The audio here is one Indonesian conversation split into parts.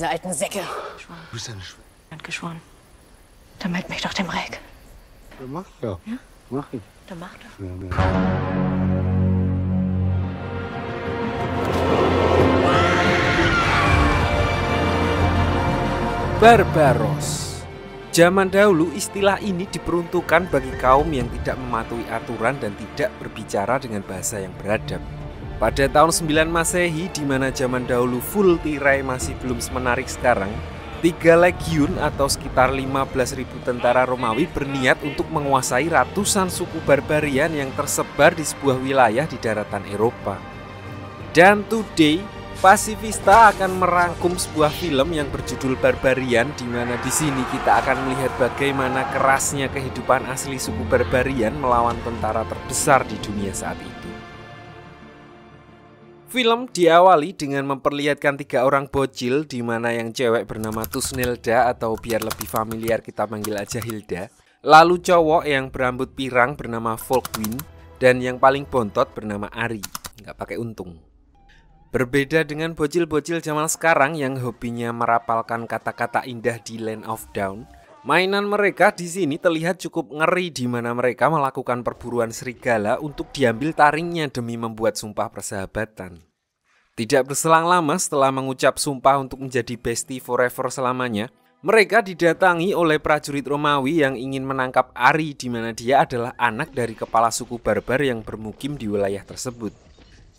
diese alten Säcke. Du bist eine Schwester. Hat geschworen. Dann meld mich doch dem Reck. Ja, mach ja. ja? Mach ich. Dann mach doch. Ja, ja. Barbaros. Zaman dahulu istilah ini diperuntukkan bagi kaum yang tidak mematuhi aturan dan tidak berbicara dengan bahasa yang beradab. Pada tahun 9 Masehi di mana zaman dahulu full tirai masih belum semenarik sekarang, tiga legiun atau sekitar 15.000 tentara Romawi berniat untuk menguasai ratusan suku barbarian yang tersebar di sebuah wilayah di daratan Eropa. Dan today, Pasifista akan merangkum sebuah film yang berjudul Barbarian di mana di sini kita akan melihat bagaimana kerasnya kehidupan asli suku Barbarian melawan tentara terbesar di dunia saat ini. Film diawali dengan memperlihatkan tiga orang bocil di mana yang cewek bernama Tusnilda atau biar lebih familiar kita manggil aja Hilda. Lalu cowok yang berambut pirang bernama Volkwin dan yang paling bontot bernama Ari. Nggak pakai untung. Berbeda dengan bocil-bocil zaman sekarang yang hobinya merapalkan kata-kata indah di Land of Down, Mainan mereka di sini terlihat cukup ngeri di mana mereka melakukan perburuan serigala untuk diambil taringnya demi membuat sumpah persahabatan. Tidak berselang lama setelah mengucap sumpah untuk menjadi bestie forever selamanya, mereka didatangi oleh prajurit Romawi yang ingin menangkap Ari di mana dia adalah anak dari kepala suku barbar yang bermukim di wilayah tersebut.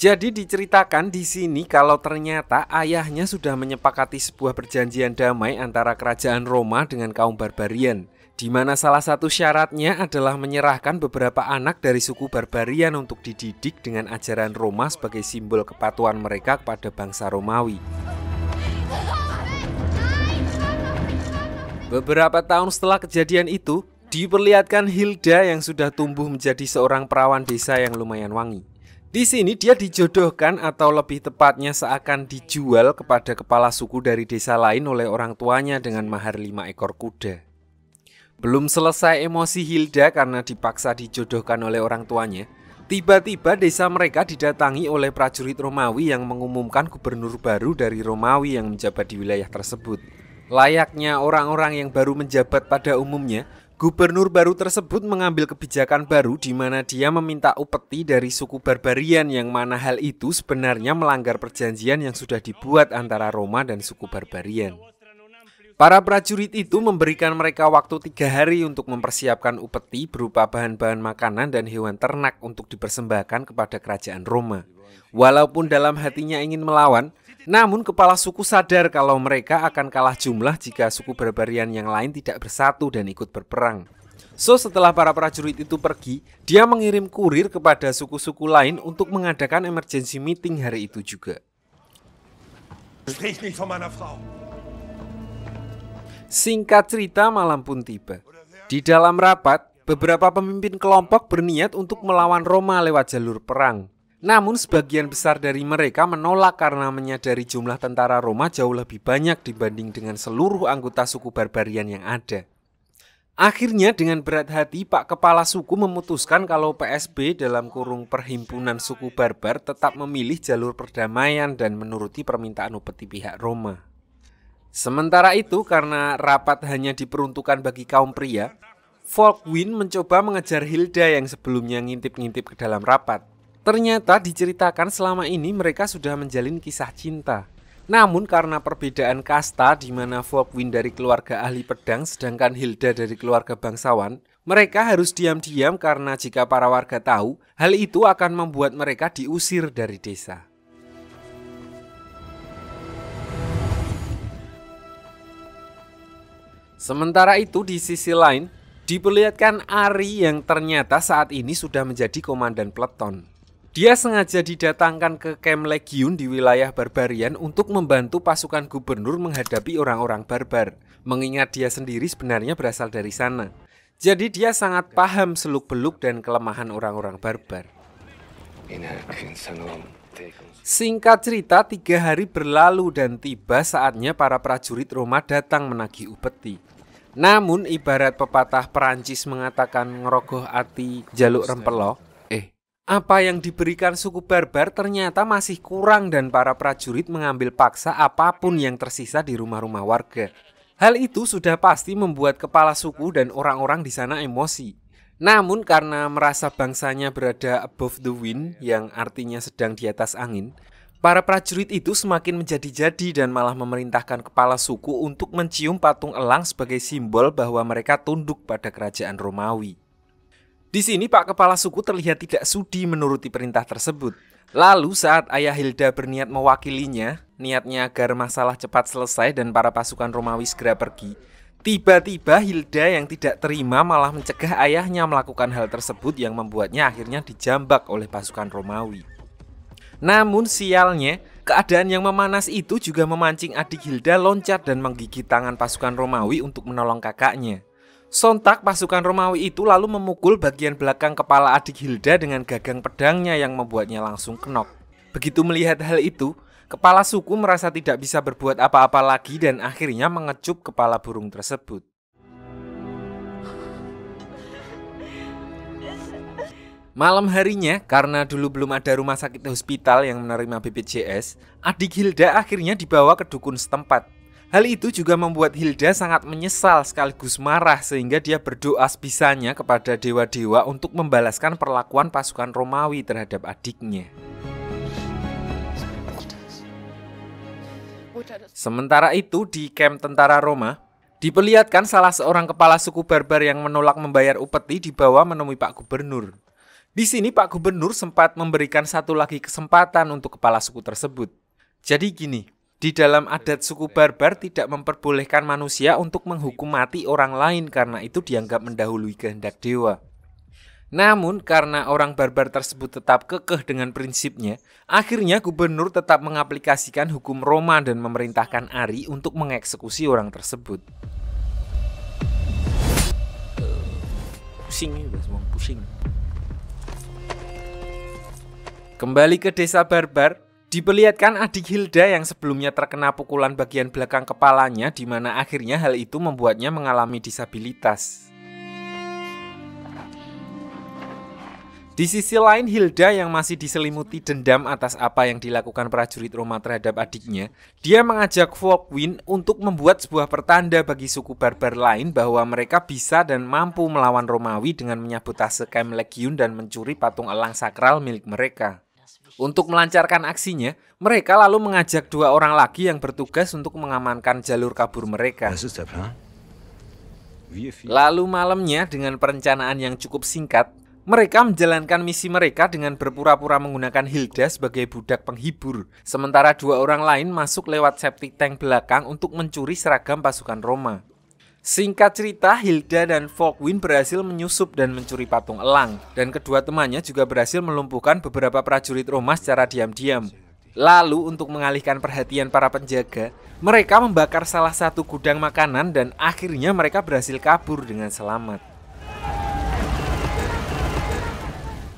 Jadi diceritakan di sini kalau ternyata ayahnya sudah menyepakati sebuah perjanjian damai antara kerajaan Roma dengan kaum barbarian, di mana salah satu syaratnya adalah menyerahkan beberapa anak dari suku barbarian untuk dididik dengan ajaran Roma sebagai simbol kepatuhan mereka kepada bangsa Romawi. Beberapa tahun setelah kejadian itu, diperlihatkan Hilda yang sudah tumbuh menjadi seorang perawan desa yang lumayan wangi. Di sini dia dijodohkan atau lebih tepatnya seakan dijual kepada kepala suku dari desa lain oleh orang tuanya dengan mahar lima ekor kuda. Belum selesai emosi Hilda karena dipaksa dijodohkan oleh orang tuanya, tiba-tiba desa mereka didatangi oleh prajurit Romawi yang mengumumkan gubernur baru dari Romawi yang menjabat di wilayah tersebut. Layaknya orang-orang yang baru menjabat pada umumnya, Gubernur baru tersebut mengambil kebijakan baru di mana dia meminta upeti dari suku barbarian yang mana hal itu sebenarnya melanggar perjanjian yang sudah dibuat antara Roma dan suku barbarian. Para prajurit itu memberikan mereka waktu tiga hari untuk mempersiapkan upeti berupa bahan-bahan makanan dan hewan ternak untuk dipersembahkan kepada kerajaan Roma. Walaupun dalam hatinya ingin melawan, namun kepala suku sadar kalau mereka akan kalah jumlah jika suku barbarian yang lain tidak bersatu dan ikut berperang. So setelah para prajurit itu pergi, dia mengirim kurir kepada suku-suku lain untuk mengadakan emergency meeting hari itu juga. Singkat cerita malam pun tiba. Di dalam rapat, beberapa pemimpin kelompok berniat untuk melawan Roma lewat jalur perang. Namun sebagian besar dari mereka menolak karena menyadari jumlah tentara Roma jauh lebih banyak dibanding dengan seluruh anggota suku barbarian yang ada. Akhirnya dengan berat hati Pak Kepala Suku memutuskan kalau PSB dalam kurung perhimpunan suku barbar tetap memilih jalur perdamaian dan menuruti permintaan upeti pihak Roma. Sementara itu karena rapat hanya diperuntukkan bagi kaum pria, Volkwin mencoba mengejar Hilda yang sebelumnya ngintip-ngintip ke dalam rapat. Ternyata diceritakan selama ini mereka sudah menjalin kisah cinta. Namun karena perbedaan kasta di mana Folkwin dari keluarga ahli pedang sedangkan Hilda dari keluarga bangsawan, mereka harus diam-diam karena jika para warga tahu, hal itu akan membuat mereka diusir dari desa. Sementara itu di sisi lain, diperlihatkan Ari yang ternyata saat ini sudah menjadi komandan peleton. Dia sengaja didatangkan ke Camp Legion di wilayah Barbarian untuk membantu pasukan gubernur menghadapi orang-orang barbar, mengingat dia sendiri sebenarnya berasal dari sana. Jadi dia sangat paham seluk-beluk dan kelemahan orang-orang barbar. Singkat cerita, tiga hari berlalu dan tiba saatnya para prajurit Roma datang menagih upeti. Namun ibarat pepatah Perancis mengatakan ngerogoh ati jaluk rempelok, apa yang diberikan suku barbar ternyata masih kurang dan para prajurit mengambil paksa apapun yang tersisa di rumah-rumah warga. Hal itu sudah pasti membuat kepala suku dan orang-orang di sana emosi. Namun karena merasa bangsanya berada above the wind yang artinya sedang di atas angin, para prajurit itu semakin menjadi-jadi dan malah memerintahkan kepala suku untuk mencium patung elang sebagai simbol bahwa mereka tunduk pada kerajaan Romawi. Di sini Pak Kepala Suku terlihat tidak sudi menuruti perintah tersebut. Lalu saat Ayah Hilda berniat mewakilinya, niatnya agar masalah cepat selesai dan para pasukan Romawi segera pergi, tiba-tiba Hilda yang tidak terima malah mencegah ayahnya melakukan hal tersebut yang membuatnya akhirnya dijambak oleh pasukan Romawi. Namun sialnya, keadaan yang memanas itu juga memancing adik Hilda loncat dan menggigit tangan pasukan Romawi untuk menolong kakaknya. Sontak pasukan Romawi itu lalu memukul bagian belakang kepala adik Hilda dengan gagang pedangnya yang membuatnya langsung kenok. Begitu melihat hal itu, kepala suku merasa tidak bisa berbuat apa-apa lagi dan akhirnya mengecup kepala burung tersebut. Malam harinya, karena dulu belum ada rumah sakit hospital yang menerima BPJS, adik Hilda akhirnya dibawa ke dukun setempat. Hal itu juga membuat Hilda sangat menyesal sekaligus marah sehingga dia berdoa sebisanya kepada dewa-dewa untuk membalaskan perlakuan pasukan Romawi terhadap adiknya. Sementara itu di kamp tentara Roma, diperlihatkan salah seorang kepala suku barbar yang menolak membayar upeti dibawa menemui Pak Gubernur. Di sini Pak Gubernur sempat memberikan satu lagi kesempatan untuk kepala suku tersebut. Jadi gini, di dalam adat suku barbar tidak memperbolehkan manusia untuk menghukum mati orang lain karena itu dianggap mendahului kehendak dewa. Namun karena orang barbar tersebut tetap kekeh dengan prinsipnya, akhirnya gubernur tetap mengaplikasikan hukum Roma dan memerintahkan Ari untuk mengeksekusi orang tersebut. Pusing pusing. Kembali ke desa barbar, Diperlihatkan adik Hilda yang sebelumnya terkena pukulan bagian belakang kepalanya di mana akhirnya hal itu membuatnya mengalami disabilitas. Di sisi lain Hilda yang masih diselimuti dendam atas apa yang dilakukan prajurit Roma terhadap adiknya, dia mengajak Volkwin untuk membuat sebuah pertanda bagi suku barbar lain bahwa mereka bisa dan mampu melawan Romawi dengan menyabotase Camp Legion dan mencuri patung elang sakral milik mereka. Untuk melancarkan aksinya, mereka lalu mengajak dua orang lagi yang bertugas untuk mengamankan jalur kabur mereka. Lalu malamnya dengan perencanaan yang cukup singkat, mereka menjalankan misi mereka dengan berpura-pura menggunakan Hilda sebagai budak penghibur, sementara dua orang lain masuk lewat septic tank belakang untuk mencuri seragam pasukan Roma. Singkat cerita, Hilda dan Folkwin berhasil menyusup dan mencuri patung elang, dan kedua temannya juga berhasil melumpuhkan beberapa prajurit Roma secara diam-diam. Lalu untuk mengalihkan perhatian para penjaga, mereka membakar salah satu gudang makanan dan akhirnya mereka berhasil kabur dengan selamat.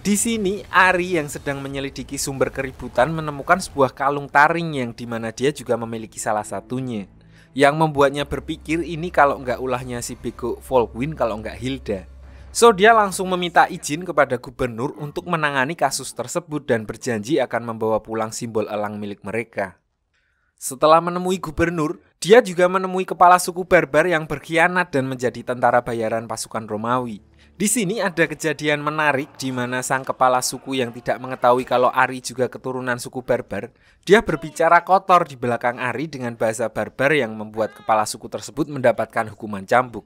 Di sini, Ari yang sedang menyelidiki sumber keributan menemukan sebuah kalung taring yang dimana dia juga memiliki salah satunya yang membuatnya berpikir ini kalau nggak ulahnya si Beko Volkwin kalau nggak Hilda. So dia langsung meminta izin kepada gubernur untuk menangani kasus tersebut dan berjanji akan membawa pulang simbol elang milik mereka. Setelah menemui gubernur, dia juga menemui kepala suku barbar yang berkhianat dan menjadi tentara bayaran pasukan Romawi. Di sini ada kejadian menarik di mana sang kepala suku yang tidak mengetahui kalau Ari juga keturunan suku Barbar, dia berbicara kotor di belakang Ari dengan bahasa Barbar yang membuat kepala suku tersebut mendapatkan hukuman cambuk.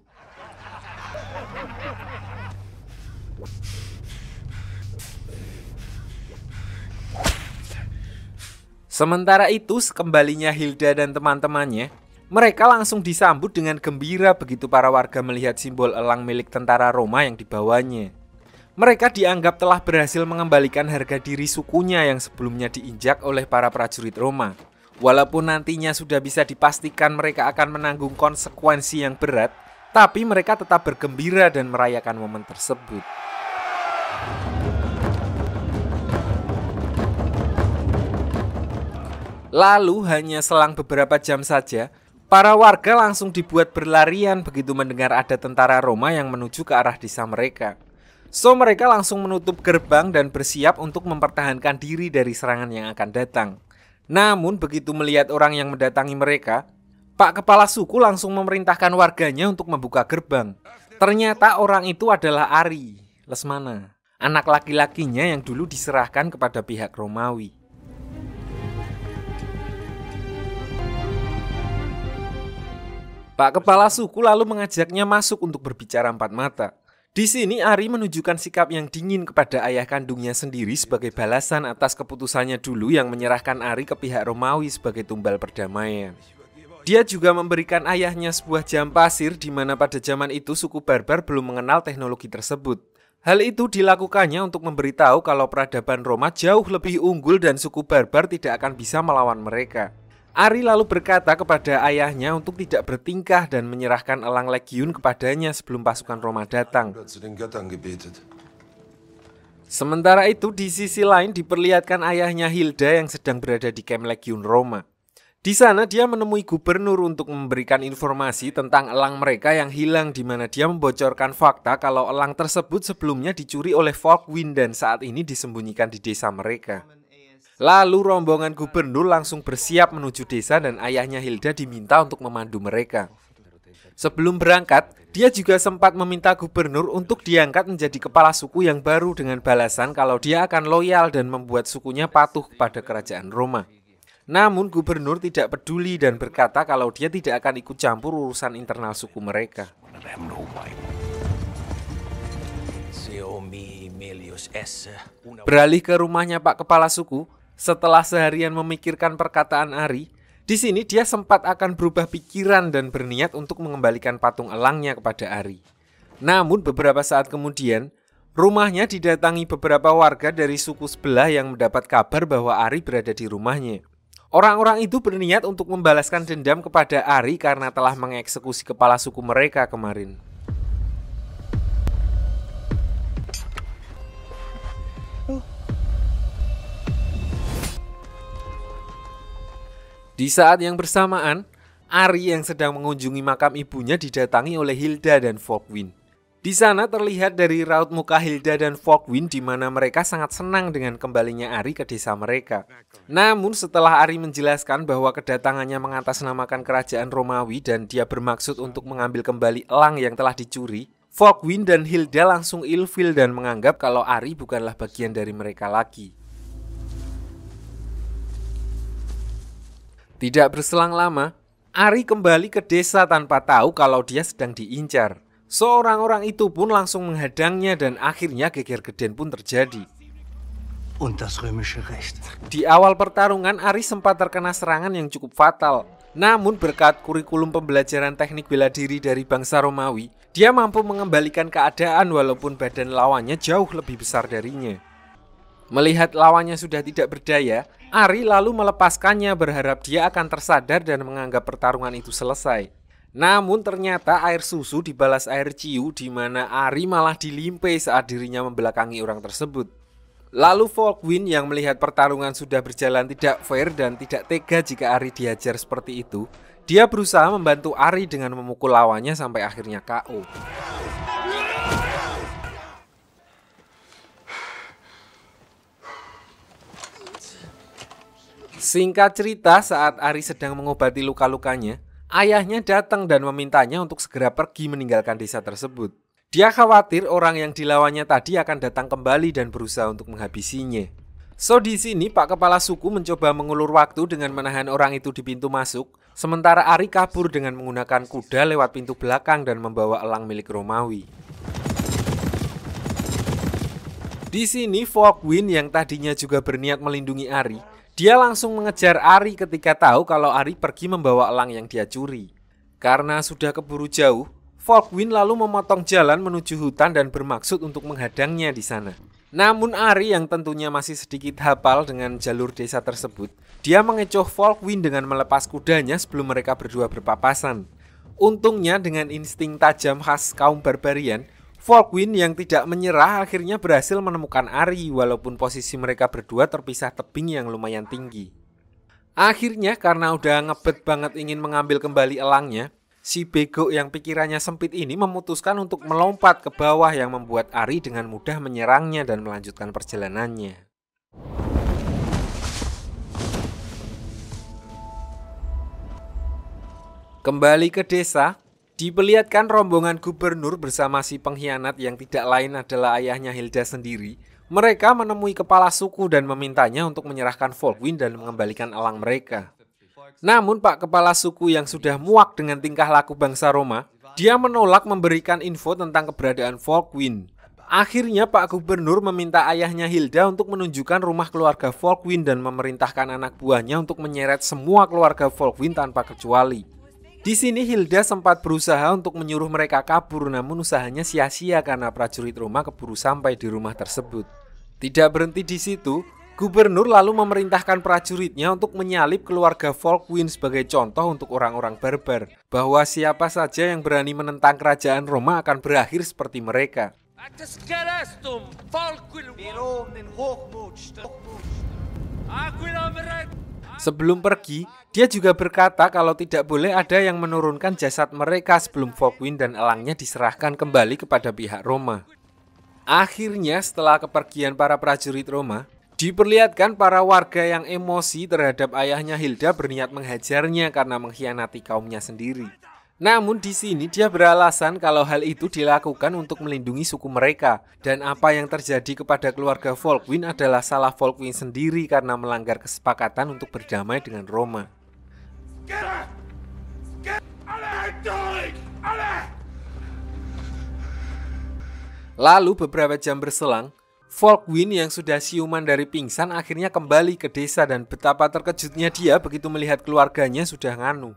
Sementara itu, sekembalinya Hilda dan teman-temannya, mereka langsung disambut dengan gembira begitu para warga melihat simbol elang milik tentara Roma yang dibawanya. Mereka dianggap telah berhasil mengembalikan harga diri sukunya yang sebelumnya diinjak oleh para prajurit Roma. Walaupun nantinya sudah bisa dipastikan mereka akan menanggung konsekuensi yang berat, tapi mereka tetap bergembira dan merayakan momen tersebut. Lalu hanya selang beberapa jam saja, Para warga langsung dibuat berlarian begitu mendengar ada tentara Roma yang menuju ke arah desa mereka. So mereka langsung menutup gerbang dan bersiap untuk mempertahankan diri dari serangan yang akan datang. Namun begitu melihat orang yang mendatangi mereka, Pak Kepala Suku langsung memerintahkan warganya untuk membuka gerbang. Ternyata orang itu adalah Ari, Lesmana, anak laki-lakinya yang dulu diserahkan kepada pihak Romawi. Pak Kepala Suku lalu mengajaknya masuk untuk berbicara empat mata. Di sini Ari menunjukkan sikap yang dingin kepada ayah kandungnya sendiri sebagai balasan atas keputusannya dulu yang menyerahkan Ari ke pihak Romawi sebagai tumbal perdamaian. Dia juga memberikan ayahnya sebuah jam pasir di mana pada zaman itu suku barbar belum mengenal teknologi tersebut. Hal itu dilakukannya untuk memberitahu kalau peradaban Roma jauh lebih unggul dan suku barbar tidak akan bisa melawan mereka. Ari lalu berkata kepada ayahnya untuk tidak bertingkah dan menyerahkan Elang Legiun kepadanya sebelum pasukan Roma datang. Sementara itu, di sisi lain diperlihatkan ayahnya Hilda yang sedang berada di kamp Legiun Roma. Di sana dia menemui gubernur untuk memberikan informasi tentang elang mereka yang hilang di mana dia membocorkan fakta kalau elang tersebut sebelumnya dicuri oleh Falkwin dan saat ini disembunyikan di desa mereka. Lalu rombongan gubernur langsung bersiap menuju desa dan ayahnya Hilda diminta untuk memandu mereka. Sebelum berangkat, dia juga sempat meminta gubernur untuk diangkat menjadi kepala suku yang baru dengan balasan kalau dia akan loyal dan membuat sukunya patuh kepada kerajaan Roma. Namun gubernur tidak peduli dan berkata kalau dia tidak akan ikut campur urusan internal suku mereka. Beralih ke rumahnya Pak Kepala Suku, setelah seharian memikirkan perkataan Ari, di sini dia sempat akan berubah pikiran dan berniat untuk mengembalikan patung elangnya kepada Ari. Namun beberapa saat kemudian, rumahnya didatangi beberapa warga dari suku sebelah yang mendapat kabar bahwa Ari berada di rumahnya. Orang-orang itu berniat untuk membalaskan dendam kepada Ari karena telah mengeksekusi kepala suku mereka kemarin. Di saat yang bersamaan, Ari yang sedang mengunjungi makam ibunya didatangi oleh Hilda dan Fogwin. Di sana terlihat dari raut muka Hilda dan Fogwin di mana mereka sangat senang dengan kembalinya Ari ke desa mereka. Namun setelah Ari menjelaskan bahwa kedatangannya mengatasnamakan kerajaan Romawi dan dia bermaksud untuk mengambil kembali elang yang telah dicuri, Fogwin dan Hilda langsung ilfil dan menganggap kalau Ari bukanlah bagian dari mereka lagi. Tidak berselang lama, Ari kembali ke desa tanpa tahu kalau dia sedang diincar. Seorang-orang itu pun langsung menghadangnya dan akhirnya geger geden pun terjadi. Di awal pertarungan, Ari sempat terkena serangan yang cukup fatal. Namun berkat kurikulum pembelajaran teknik bela diri dari bangsa Romawi, dia mampu mengembalikan keadaan walaupun badan lawannya jauh lebih besar darinya. Melihat lawannya sudah tidak berdaya, Ari lalu melepaskannya berharap dia akan tersadar dan menganggap pertarungan itu selesai. Namun ternyata air susu dibalas air ciu di mana Ari malah dilimpe saat dirinya membelakangi orang tersebut. Lalu Volkwin yang melihat pertarungan sudah berjalan tidak fair dan tidak tega jika Ari dihajar seperti itu, dia berusaha membantu Ari dengan memukul lawannya sampai akhirnya KO. Singkat cerita, saat Ari sedang mengobati luka-lukanya, ayahnya datang dan memintanya untuk segera pergi meninggalkan desa tersebut. Dia khawatir orang yang dilawannya tadi akan datang kembali dan berusaha untuk menghabisinya. So di sini Pak Kepala Suku mencoba mengulur waktu dengan menahan orang itu di pintu masuk, sementara Ari kabur dengan menggunakan kuda lewat pintu belakang dan membawa elang milik Romawi. Di sini Fogwin yang tadinya juga berniat melindungi Ari, dia langsung mengejar Ari ketika tahu kalau Ari pergi membawa elang yang dia curi. Karena sudah keburu jauh, Falkwin lalu memotong jalan menuju hutan dan bermaksud untuk menghadangnya di sana. Namun Ari yang tentunya masih sedikit hafal dengan jalur desa tersebut, dia mengecoh Falkwin dengan melepas kudanya sebelum mereka berdua berpapasan. Untungnya dengan insting tajam khas kaum barbarian, Volkwin yang tidak menyerah akhirnya berhasil menemukan Ari walaupun posisi mereka berdua terpisah tebing yang lumayan tinggi. Akhirnya karena udah ngebet banget ingin mengambil kembali elangnya, si bego yang pikirannya sempit ini memutuskan untuk melompat ke bawah yang membuat Ari dengan mudah menyerangnya dan melanjutkan perjalanannya. Kembali ke desa, Diperlihatkan rombongan gubernur bersama si pengkhianat yang tidak lain adalah ayahnya Hilda sendiri. Mereka menemui kepala suku dan memintanya untuk menyerahkan Volkwin dan mengembalikan elang mereka. Namun Pak Kepala Suku yang sudah muak dengan tingkah laku bangsa Roma, dia menolak memberikan info tentang keberadaan Volkwin. Akhirnya Pak Gubernur meminta ayahnya Hilda untuk menunjukkan rumah keluarga Volkwin dan memerintahkan anak buahnya untuk menyeret semua keluarga Volkwin tanpa kecuali. Di sini Hilda sempat berusaha untuk menyuruh mereka kabur namun usahanya sia-sia karena prajurit Roma keburu sampai di rumah tersebut. Tidak berhenti di situ, gubernur lalu memerintahkan prajuritnya untuk menyalip keluarga Volkwin sebagai contoh untuk orang-orang barbar, bahwa siapa saja yang berani menentang kerajaan Roma akan berakhir seperti mereka. Aquila Sebelum pergi, dia juga berkata kalau tidak boleh ada yang menurunkan jasad mereka sebelum Fogwin dan elangnya diserahkan kembali kepada pihak Roma. Akhirnya setelah kepergian para prajurit Roma, diperlihatkan para warga yang emosi terhadap ayahnya Hilda berniat menghajarnya karena mengkhianati kaumnya sendiri. Namun di sini dia beralasan kalau hal itu dilakukan untuk melindungi suku mereka dan apa yang terjadi kepada keluarga Volkwin adalah salah Volkwin sendiri karena melanggar kesepakatan untuk berdamai dengan Roma. Lalu beberapa jam berselang, Volkwin yang sudah siuman dari pingsan akhirnya kembali ke desa dan betapa terkejutnya dia begitu melihat keluarganya sudah nganu.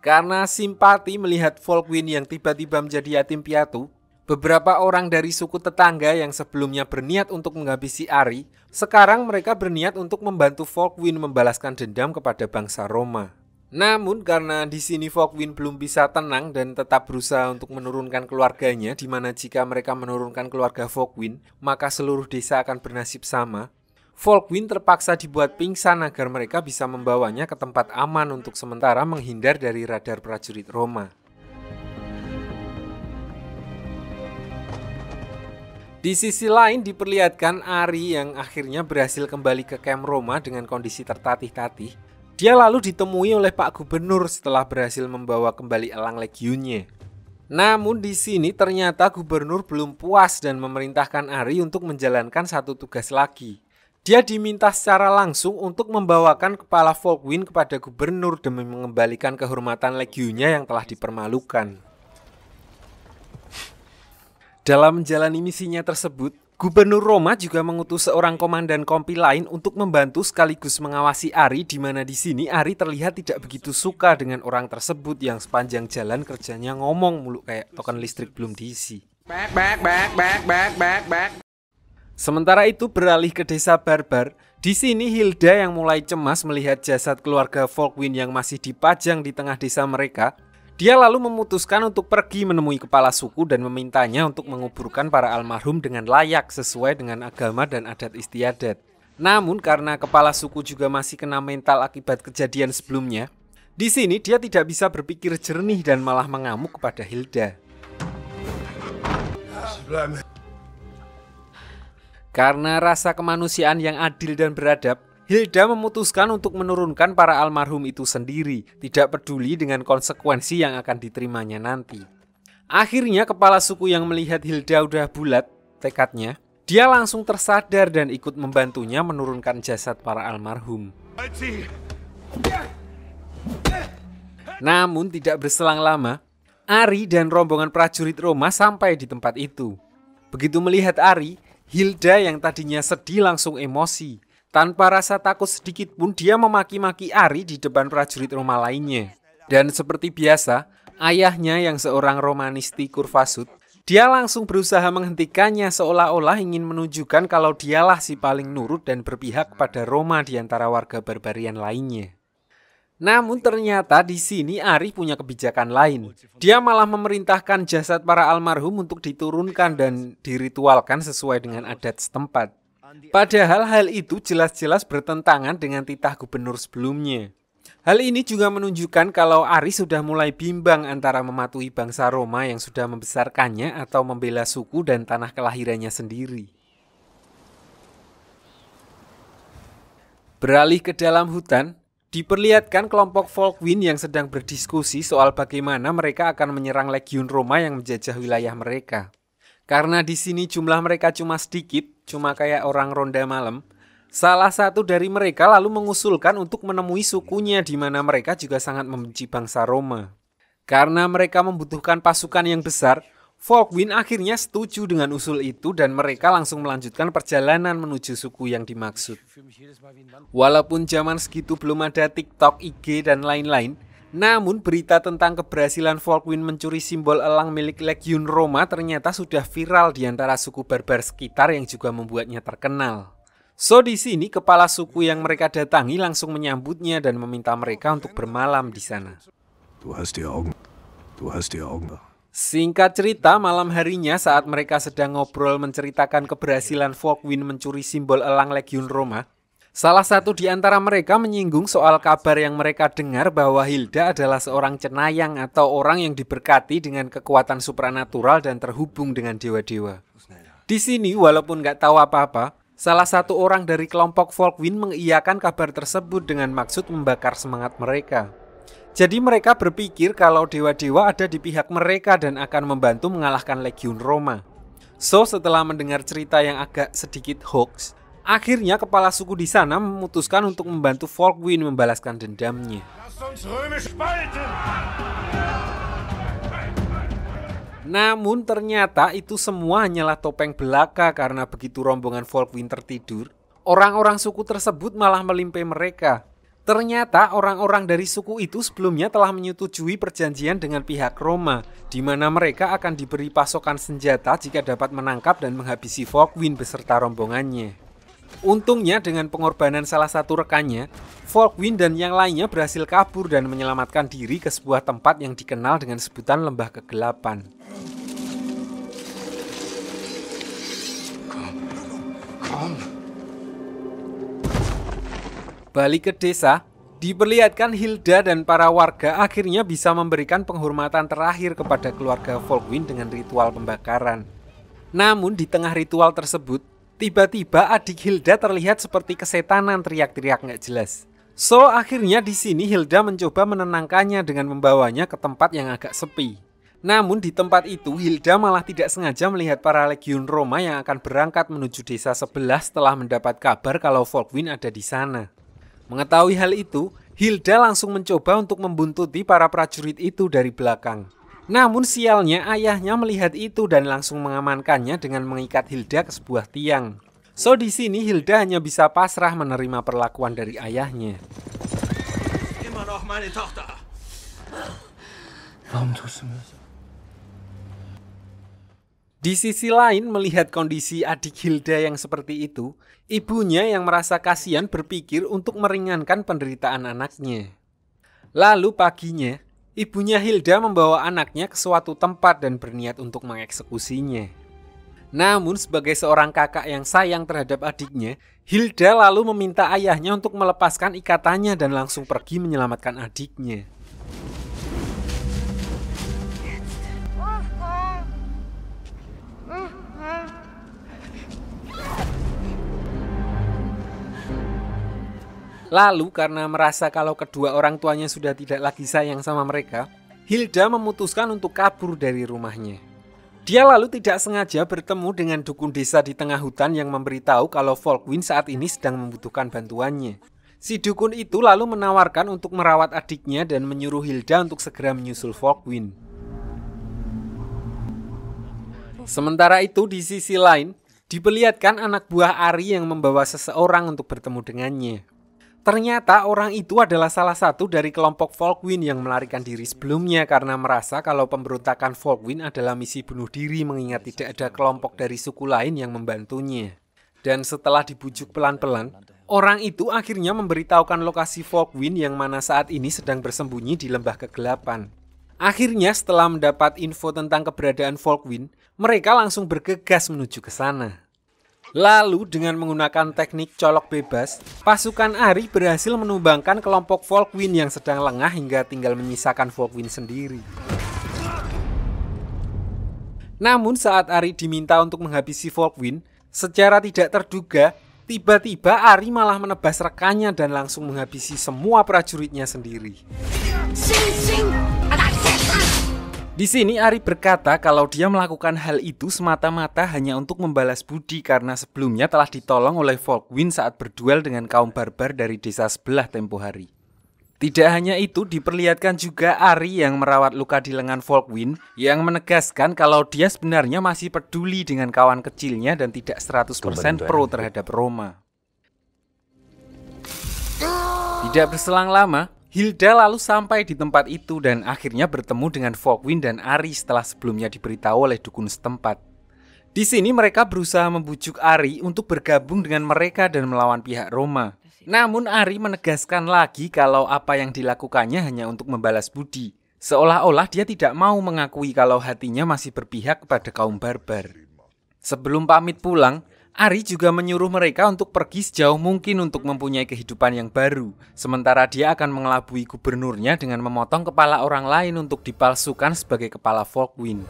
Karena simpati melihat Volkwin yang tiba-tiba menjadi yatim piatu, beberapa orang dari suku tetangga yang sebelumnya berniat untuk menghabisi Ari, sekarang mereka berniat untuk membantu Volkwin membalaskan dendam kepada bangsa Roma. Namun karena di sini Volkwin belum bisa tenang dan tetap berusaha untuk menurunkan keluarganya di mana jika mereka menurunkan keluarga Volkwin, maka seluruh desa akan bernasib sama. Volkwin terpaksa dibuat pingsan agar mereka bisa membawanya ke tempat aman untuk sementara menghindar dari radar prajurit Roma. Di sisi lain diperlihatkan Ari yang akhirnya berhasil kembali ke kamp Roma dengan kondisi tertatih-tatih. Dia lalu ditemui oleh Pak Gubernur setelah berhasil membawa kembali elang legiunnya. Namun di sini ternyata gubernur belum puas dan memerintahkan Ari untuk menjalankan satu tugas lagi. Dia diminta secara langsung untuk membawakan kepala Volkwin kepada gubernur demi mengembalikan kehormatan legiunya yang telah dipermalukan. Dalam menjalani misinya tersebut, Gubernur Roma juga mengutus seorang komandan kompi lain untuk membantu sekaligus mengawasi Ari di mana di sini Ari terlihat tidak begitu suka dengan orang tersebut yang sepanjang jalan kerjanya ngomong mulu kayak token listrik belum diisi. Back, back, back, back, back, back, back. Sementara itu beralih ke desa Barbar, di sini Hilda yang mulai cemas melihat jasad keluarga Volkwin yang masih dipajang di tengah desa mereka. Dia lalu memutuskan untuk pergi menemui kepala suku dan memintanya untuk menguburkan para almarhum dengan layak sesuai dengan agama dan adat istiadat. Namun karena kepala suku juga masih kena mental akibat kejadian sebelumnya, di sini dia tidak bisa berpikir jernih dan malah mengamuk kepada Hilda. Karena rasa kemanusiaan yang adil dan beradab, Hilda memutuskan untuk menurunkan para almarhum itu sendiri, tidak peduli dengan konsekuensi yang akan diterimanya nanti. Akhirnya kepala suku yang melihat Hilda udah bulat tekadnya, dia langsung tersadar dan ikut membantunya menurunkan jasad para almarhum. Namun tidak berselang lama, Ari dan rombongan prajurit Roma sampai di tempat itu. Begitu melihat Ari, Hilda yang tadinya sedih langsung emosi. Tanpa rasa takut sedikit pun dia memaki-maki Ari di depan prajurit Roma lainnya. Dan seperti biasa, ayahnya yang seorang romanisti kurvasut, dia langsung berusaha menghentikannya seolah-olah ingin menunjukkan kalau dialah si paling nurut dan berpihak pada Roma di antara warga barbarian lainnya. Namun ternyata di sini Ari punya kebijakan lain. Dia malah memerintahkan jasad para almarhum untuk diturunkan dan diritualkan sesuai dengan adat setempat. Padahal hal itu jelas-jelas bertentangan dengan titah gubernur sebelumnya. Hal ini juga menunjukkan kalau Ari sudah mulai bimbang antara mematuhi bangsa Roma yang sudah membesarkannya atau membela suku dan tanah kelahirannya sendiri. Beralih ke dalam hutan, Diperlihatkan kelompok Volkwin yang sedang berdiskusi soal bagaimana mereka akan menyerang legiun Roma yang menjajah wilayah mereka. Karena di sini jumlah mereka cuma sedikit, cuma kayak orang ronda malam, salah satu dari mereka lalu mengusulkan untuk menemui sukunya di mana mereka juga sangat membenci bangsa Roma. Karena mereka membutuhkan pasukan yang besar, Fogwin akhirnya setuju dengan usul itu dan mereka langsung melanjutkan perjalanan menuju suku yang dimaksud. Walaupun zaman segitu belum ada TikTok, IG, dan lain-lain, namun berita tentang keberhasilan Fogwin mencuri simbol elang milik Legion Roma ternyata sudah viral di antara suku barbar sekitar yang juga membuatnya terkenal. So di sini kepala suku yang mereka datangi langsung menyambutnya dan meminta mereka untuk bermalam di sana. Du hast die Augen. Du hast die Augen. Singkat cerita, malam harinya saat mereka sedang ngobrol menceritakan keberhasilan Falkwin mencuri simbol elang Legion Roma, salah satu di antara mereka menyinggung soal kabar yang mereka dengar bahwa Hilda adalah seorang cenayang atau orang yang diberkati dengan kekuatan supranatural dan terhubung dengan dewa-dewa. Di sini, walaupun nggak tahu apa-apa, salah satu orang dari kelompok Falkwin mengiyakan kabar tersebut dengan maksud membakar semangat mereka. Jadi mereka berpikir kalau dewa-dewa ada di pihak mereka dan akan membantu mengalahkan legiun Roma. So setelah mendengar cerita yang agak sedikit hoax, Akhirnya kepala suku di sana memutuskan untuk membantu Volkwin membalaskan dendamnya. Namun ternyata itu semua hanyalah topeng belaka karena begitu rombongan Volkwin tertidur, orang-orang suku tersebut malah melimpe mereka. Ternyata orang-orang dari suku itu sebelumnya telah menyetujui perjanjian dengan pihak Roma, di mana mereka akan diberi pasokan senjata jika dapat menangkap dan menghabisi Volkwin beserta rombongannya. Untungnya dengan pengorbanan salah satu rekannya, Volkwin dan yang lainnya berhasil kabur dan menyelamatkan diri ke sebuah tempat yang dikenal dengan sebutan Lembah Kegelapan. Come. Come balik ke desa, diperlihatkan Hilda dan para warga akhirnya bisa memberikan penghormatan terakhir kepada keluarga Volkwin dengan ritual pembakaran. Namun di tengah ritual tersebut, tiba-tiba adik Hilda terlihat seperti kesetanan teriak-teriak nggak jelas. So akhirnya di sini Hilda mencoba menenangkannya dengan membawanya ke tempat yang agak sepi. Namun di tempat itu Hilda malah tidak sengaja melihat para legiun Roma yang akan berangkat menuju desa sebelah setelah mendapat kabar kalau Volkwin ada di sana. Mengetahui hal itu, Hilda langsung mencoba untuk membuntuti para prajurit itu dari belakang. Namun sialnya ayahnya melihat itu dan langsung mengamankannya dengan mengikat Hilda ke sebuah tiang. So di sini Hilda hanya bisa pasrah menerima perlakuan dari ayahnya. Warum tust du mir so? Di sisi lain, melihat kondisi adik Hilda yang seperti itu, ibunya yang merasa kasihan berpikir untuk meringankan penderitaan anaknya. Lalu paginya, ibunya Hilda membawa anaknya ke suatu tempat dan berniat untuk mengeksekusinya. Namun sebagai seorang kakak yang sayang terhadap adiknya, Hilda lalu meminta ayahnya untuk melepaskan ikatannya dan langsung pergi menyelamatkan adiknya. Lalu karena merasa kalau kedua orang tuanya sudah tidak lagi sayang sama mereka, Hilda memutuskan untuk kabur dari rumahnya. Dia lalu tidak sengaja bertemu dengan dukun desa di tengah hutan yang memberitahu kalau Volkwin saat ini sedang membutuhkan bantuannya. Si dukun itu lalu menawarkan untuk merawat adiknya dan menyuruh Hilda untuk segera menyusul Volkwin. Sementara itu di sisi lain, diperlihatkan anak buah Ari yang membawa seseorang untuk bertemu dengannya. Ternyata orang itu adalah salah satu dari kelompok Volkwin yang melarikan diri sebelumnya karena merasa kalau pemberontakan Volkwin adalah misi bunuh diri mengingat tidak ada kelompok dari suku lain yang membantunya. Dan setelah dibujuk pelan-pelan, orang itu akhirnya memberitahukan lokasi Volkwin yang mana saat ini sedang bersembunyi di lembah kegelapan. Akhirnya setelah mendapat info tentang keberadaan Volkwin, mereka langsung bergegas menuju ke sana. Lalu dengan menggunakan teknik colok bebas, pasukan Ari berhasil menumbangkan kelompok Volkwin yang sedang lengah hingga tinggal menyisakan Volkwin sendiri. Namun saat Ari diminta untuk menghabisi Volkwin, secara tidak terduga, tiba-tiba Ari malah menebas rekannya dan langsung menghabisi semua prajuritnya sendiri. Di sini Ari berkata kalau dia melakukan hal itu semata-mata hanya untuk membalas budi karena sebelumnya telah ditolong oleh Volkwin saat berduel dengan kaum barbar dari desa sebelah tempo hari. Tidak hanya itu, diperlihatkan juga Ari yang merawat luka di lengan Volkwin yang menegaskan kalau dia sebenarnya masih peduli dengan kawan kecilnya dan tidak 100% pro terhadap Roma. Tidak berselang lama, Hilda lalu sampai di tempat itu dan akhirnya bertemu dengan Fogwin dan Ari setelah sebelumnya diberitahu oleh dukun setempat. Di sini mereka berusaha membujuk Ari untuk bergabung dengan mereka dan melawan pihak Roma. Namun Ari menegaskan lagi kalau apa yang dilakukannya hanya untuk membalas budi. Seolah-olah dia tidak mau mengakui kalau hatinya masih berpihak kepada kaum barbar. Sebelum pamit pulang, Ari juga menyuruh mereka untuk pergi sejauh mungkin untuk mempunyai kehidupan yang baru, sementara dia akan mengelabui gubernurnya dengan memotong kepala orang lain untuk dipalsukan sebagai kepala Volkwin.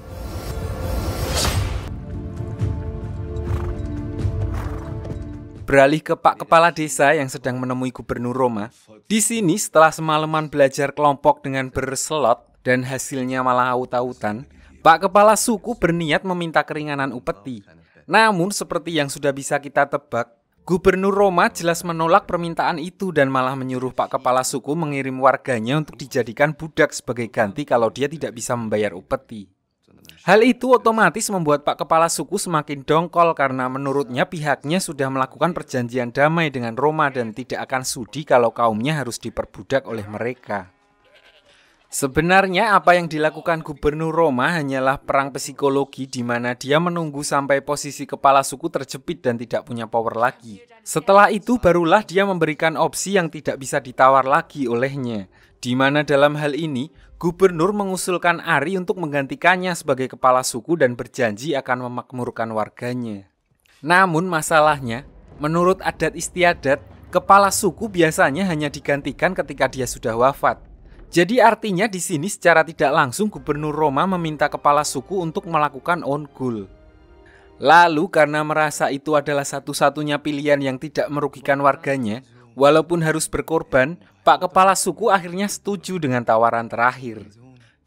beralih ke Pak Kepala Desa yang sedang menemui Gubernur Roma. Di sini setelah semalaman belajar kelompok dengan berselot dan hasilnya malah aut-autan, Pak Kepala Suku berniat meminta keringanan upeti. Namun seperti yang sudah bisa kita tebak, Gubernur Roma jelas menolak permintaan itu dan malah menyuruh Pak Kepala Suku mengirim warganya untuk dijadikan budak sebagai ganti kalau dia tidak bisa membayar upeti. Hal itu otomatis membuat Pak Kepala Suku semakin dongkol karena menurutnya pihaknya sudah melakukan perjanjian damai dengan Roma dan tidak akan sudi kalau kaumnya harus diperbudak oleh mereka. Sebenarnya apa yang dilakukan gubernur Roma hanyalah perang psikologi di mana dia menunggu sampai posisi kepala suku terjepit dan tidak punya power lagi. Setelah itu barulah dia memberikan opsi yang tidak bisa ditawar lagi olehnya. Di mana dalam hal ini, gubernur mengusulkan Ari untuk menggantikannya sebagai kepala suku dan berjanji akan memakmurkan warganya. Namun masalahnya, menurut adat istiadat, kepala suku biasanya hanya digantikan ketika dia sudah wafat. Jadi artinya di sini secara tidak langsung gubernur Roma meminta kepala suku untuk melakukan ongul. Lalu karena merasa itu adalah satu-satunya pilihan yang tidak merugikan warganya, walaupun harus berkorban, Pak kepala suku akhirnya setuju dengan tawaran terakhir.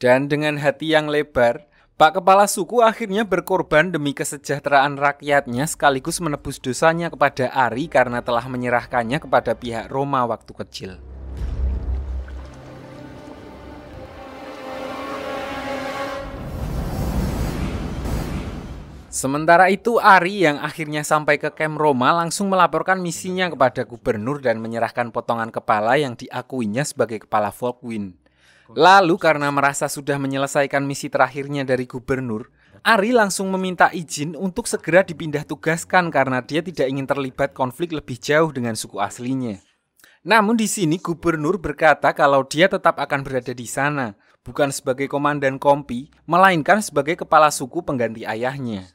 Dan dengan hati yang lebar, Pak kepala suku akhirnya berkorban demi kesejahteraan rakyatnya sekaligus menebus dosanya kepada Ari karena telah menyerahkannya kepada pihak Roma waktu kecil. Sementara itu, Ari yang akhirnya sampai ke Kem Roma langsung melaporkan misinya kepada gubernur dan menyerahkan potongan kepala yang diakuinya sebagai kepala Volkwin. Lalu karena merasa sudah menyelesaikan misi terakhirnya dari gubernur, Ari langsung meminta izin untuk segera dipindah tugaskan karena dia tidak ingin terlibat konflik lebih jauh dengan suku aslinya. Namun di sini gubernur berkata kalau dia tetap akan berada di sana, bukan sebagai komandan kompi, melainkan sebagai kepala suku pengganti ayahnya.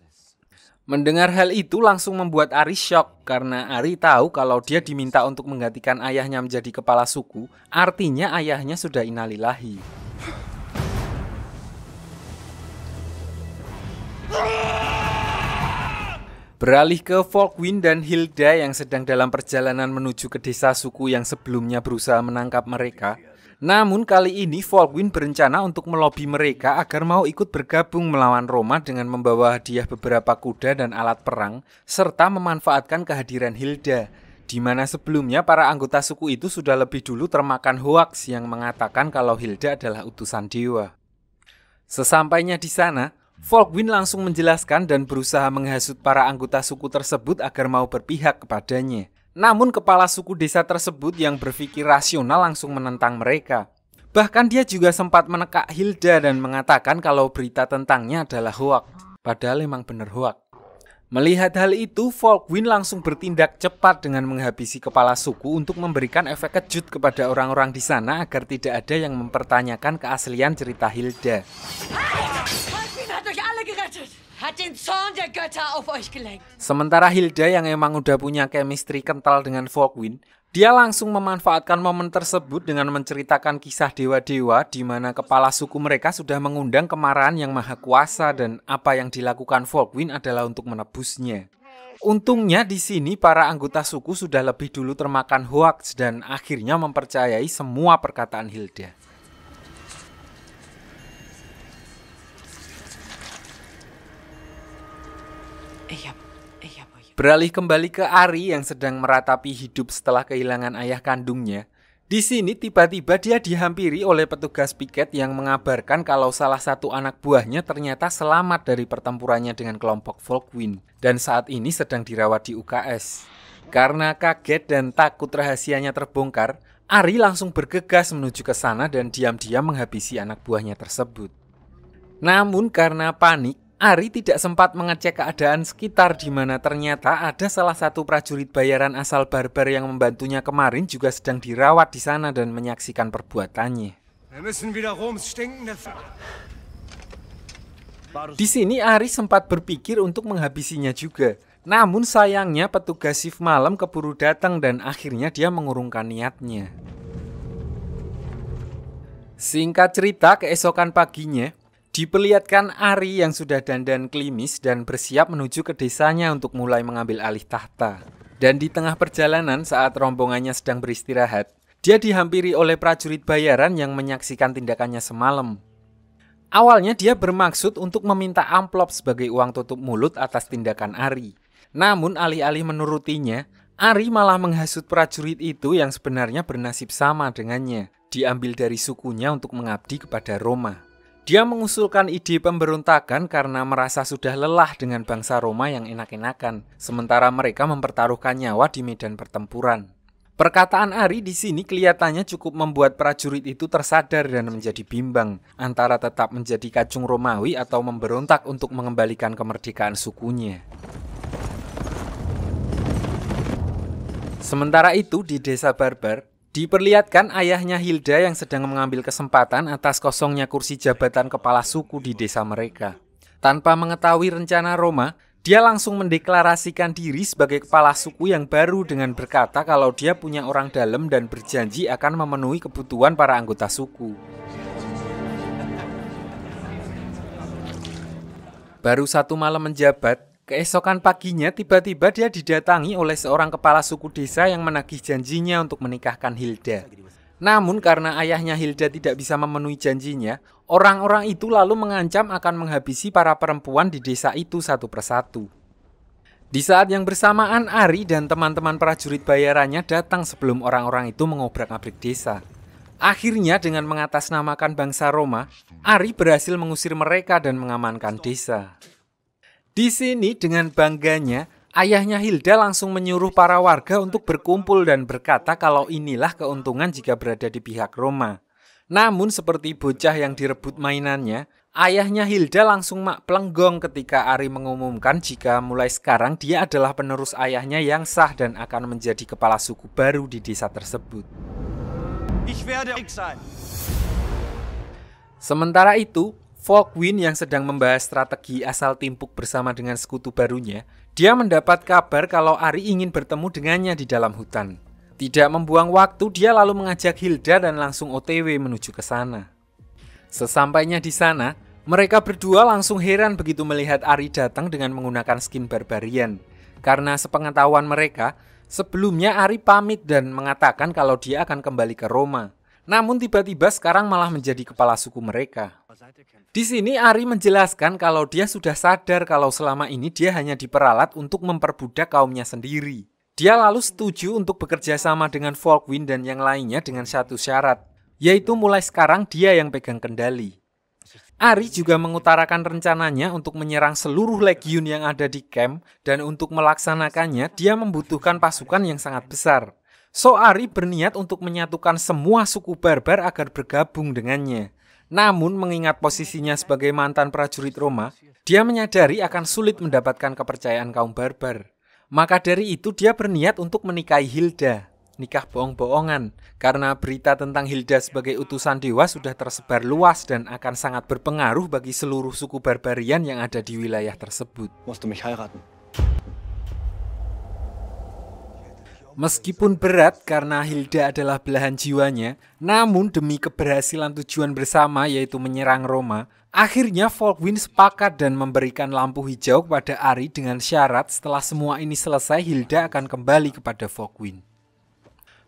Mendengar hal itu langsung membuat Ari shock karena Ari tahu kalau dia diminta untuk menggantikan ayahnya menjadi kepala suku, artinya ayahnya sudah inalilahi. Beralih ke Volkwin dan Hilda yang sedang dalam perjalanan menuju ke desa suku yang sebelumnya berusaha menangkap mereka, namun kali ini Volkwin berencana untuk melobi mereka agar mau ikut bergabung melawan Roma dengan membawa hadiah beberapa kuda dan alat perang serta memanfaatkan kehadiran Hilda di mana sebelumnya para anggota suku itu sudah lebih dulu termakan hoax yang mengatakan kalau Hilda adalah utusan dewa. Sesampainya di sana, Volkwin langsung menjelaskan dan berusaha menghasut para anggota suku tersebut agar mau berpihak kepadanya. Namun kepala suku desa tersebut yang berpikir rasional langsung menentang mereka. Bahkan dia juga sempat menekak Hilda dan mengatakan kalau berita tentangnya adalah hoak. Padahal memang benar hoak. Melihat hal itu, Volkwin langsung bertindak cepat dengan menghabisi kepala suku untuk memberikan efek kejut kepada orang-orang di sana agar tidak ada yang mempertanyakan keaslian cerita Hilda hat den Zorn der Götter auf euch gelenkt. Sementara Hilda yang emang udah punya chemistry kental dengan Volkwin, dia langsung memanfaatkan momen tersebut dengan menceritakan kisah dewa-dewa di mana kepala suku mereka sudah mengundang kemarahan yang maha kuasa dan apa yang dilakukan Volkwin adalah untuk menebusnya. Untungnya di sini para anggota suku sudah lebih dulu termakan hoax dan akhirnya mempercayai semua perkataan Hilda. Beralih kembali ke Ari yang sedang meratapi hidup setelah kehilangan ayah kandungnya. Di sini tiba-tiba dia dihampiri oleh petugas piket yang mengabarkan kalau salah satu anak buahnya ternyata selamat dari pertempurannya dengan kelompok Volkwin dan saat ini sedang dirawat di UKS. Karena kaget dan takut rahasianya terbongkar, Ari langsung bergegas menuju ke sana dan diam-diam menghabisi anak buahnya tersebut. Namun karena panik, Ari tidak sempat mengecek keadaan sekitar di mana ternyata ada salah satu prajurit bayaran asal barbar yang membantunya kemarin juga sedang dirawat di sana dan menyaksikan perbuatannya. Di sini Ari sempat berpikir untuk menghabisinya juga. Namun sayangnya petugas shift malam keburu datang dan akhirnya dia mengurungkan niatnya. Singkat cerita, keesokan paginya, Diperlihatkan Ari yang sudah dandan klimis dan bersiap menuju ke desanya untuk mulai mengambil alih tahta. Dan di tengah perjalanan saat rombongannya sedang beristirahat, dia dihampiri oleh prajurit bayaran yang menyaksikan tindakannya semalam. Awalnya dia bermaksud untuk meminta amplop sebagai uang tutup mulut atas tindakan Ari. Namun alih-alih menurutinya, Ari malah menghasut prajurit itu yang sebenarnya bernasib sama dengannya, diambil dari sukunya untuk mengabdi kepada Roma. Dia mengusulkan ide pemberontakan karena merasa sudah lelah dengan bangsa Roma yang enak-enakan, sementara mereka mempertaruhkan nyawa di medan pertempuran. Perkataan Ari di sini kelihatannya cukup membuat prajurit itu tersadar dan menjadi bimbang antara tetap menjadi kacung Romawi atau memberontak untuk mengembalikan kemerdekaan sukunya. Sementara itu di desa Barbar, Diperlihatkan ayahnya Hilda yang sedang mengambil kesempatan atas kosongnya kursi jabatan kepala suku di desa mereka. Tanpa mengetahui rencana Roma, dia langsung mendeklarasikan diri sebagai kepala suku yang baru dengan berkata kalau dia punya orang dalam dan berjanji akan memenuhi kebutuhan para anggota suku. Baru satu malam menjabat, Keesokan paginya, tiba-tiba dia didatangi oleh seorang kepala suku desa yang menagih janjinya untuk menikahkan Hilda. Namun karena ayahnya Hilda tidak bisa memenuhi janjinya, orang-orang itu lalu mengancam akan menghabisi para perempuan di desa itu satu persatu. Di saat yang bersamaan, Ari dan teman-teman prajurit bayarannya datang sebelum orang-orang itu mengobrak-abrik desa. Akhirnya dengan mengatasnamakan bangsa Roma, Ari berhasil mengusir mereka dan mengamankan desa. Di sini dengan bangganya, ayahnya Hilda langsung menyuruh para warga untuk berkumpul dan berkata kalau inilah keuntungan jika berada di pihak Roma. Namun seperti bocah yang direbut mainannya, ayahnya Hilda langsung mak pelenggong ketika Ari mengumumkan jika mulai sekarang dia adalah penerus ayahnya yang sah dan akan menjadi kepala suku baru di desa tersebut. Sementara itu, Falkwin yang sedang membahas strategi asal timpuk bersama dengan sekutu barunya, dia mendapat kabar kalau Ari ingin bertemu dengannya di dalam hutan. Tidak membuang waktu, dia lalu mengajak Hilda dan langsung OTW menuju ke sana. Sesampainya di sana, mereka berdua langsung heran begitu melihat Ari datang dengan menggunakan skin barbarian. Karena sepengetahuan mereka, sebelumnya Ari pamit dan mengatakan kalau dia akan kembali ke Roma. Namun tiba-tiba sekarang malah menjadi kepala suku mereka. Di sini Ari menjelaskan kalau dia sudah sadar kalau selama ini dia hanya diperalat untuk memperbudak kaumnya sendiri. Dia lalu setuju untuk bekerja sama dengan Volkwin dan yang lainnya dengan satu syarat, yaitu mulai sekarang dia yang pegang kendali. Ari juga mengutarakan rencananya untuk menyerang seluruh legiun yang ada di camp dan untuk melaksanakannya dia membutuhkan pasukan yang sangat besar. So Ari berniat untuk menyatukan semua suku barbar agar bergabung dengannya. Namun mengingat posisinya sebagai mantan prajurit Roma, dia menyadari akan sulit mendapatkan kepercayaan kaum barbar. Maka dari itu dia berniat untuk menikahi Hilda, nikah bohong-bohongan, karena berita tentang Hilda sebagai utusan dewa sudah tersebar luas dan akan sangat berpengaruh bagi seluruh suku barbarian yang ada di wilayah tersebut. Meskipun berat karena Hilda adalah belahan jiwanya, namun demi keberhasilan tujuan bersama yaitu menyerang Roma, akhirnya Volkwin sepakat dan memberikan lampu hijau kepada Ari dengan syarat setelah semua ini selesai Hilda akan kembali kepada Volkwin.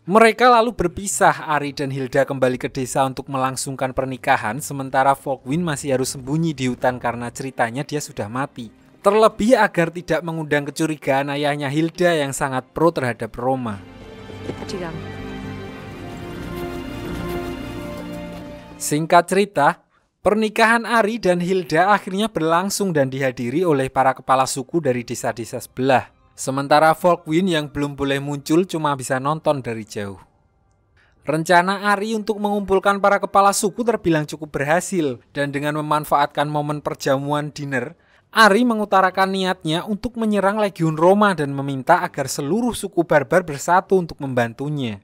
Mereka lalu berpisah, Ari dan Hilda kembali ke desa untuk melangsungkan pernikahan, sementara Volkwin masih harus sembunyi di hutan karena ceritanya dia sudah mati. Terlebih agar tidak mengundang kecurigaan ayahnya Hilda yang sangat pro terhadap Roma. Singkat cerita, pernikahan Ari dan Hilda akhirnya berlangsung dan dihadiri oleh para kepala suku dari desa-desa sebelah. Sementara Volkwin yang belum boleh muncul cuma bisa nonton dari jauh. Rencana Ari untuk mengumpulkan para kepala suku terbilang cukup berhasil, dan dengan memanfaatkan momen perjamuan dinner, Ari mengutarakan niatnya untuk menyerang legiun Roma dan meminta agar seluruh suku barbar bersatu untuk membantunya.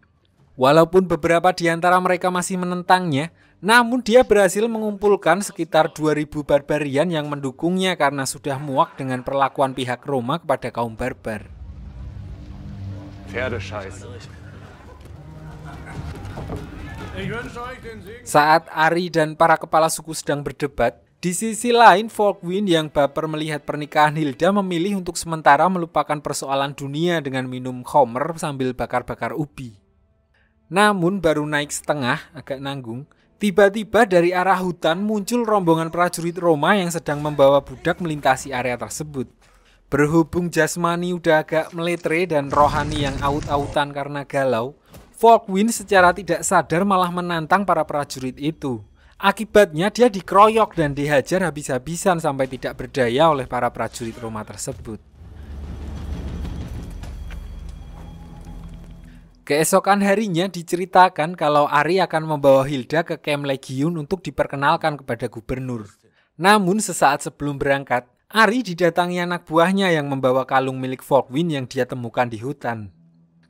Walaupun beberapa di antara mereka masih menentangnya, namun dia berhasil mengumpulkan sekitar 2000 barbarian yang mendukungnya karena sudah muak dengan perlakuan pihak Roma kepada kaum barbar. Saat Ari dan para kepala suku sedang berdebat, di sisi lain, Falkwin yang baper melihat pernikahan Hilda memilih untuk sementara melupakan persoalan dunia dengan minum Homer sambil bakar-bakar ubi. Namun baru naik setengah, agak nanggung, tiba-tiba dari arah hutan muncul rombongan prajurit Roma yang sedang membawa budak melintasi area tersebut. Berhubung jasmani udah agak meletre dan rohani yang aut-autan karena galau, Falkwin secara tidak sadar malah menantang para prajurit itu. Akibatnya dia dikeroyok dan dihajar habis-habisan sampai tidak berdaya oleh para prajurit Roma tersebut. Keesokan harinya diceritakan kalau Ari akan membawa Hilda ke Camp Legion untuk diperkenalkan kepada gubernur. Namun sesaat sebelum berangkat, Ari didatangi anak buahnya yang membawa kalung milik Fogwin yang dia temukan di hutan.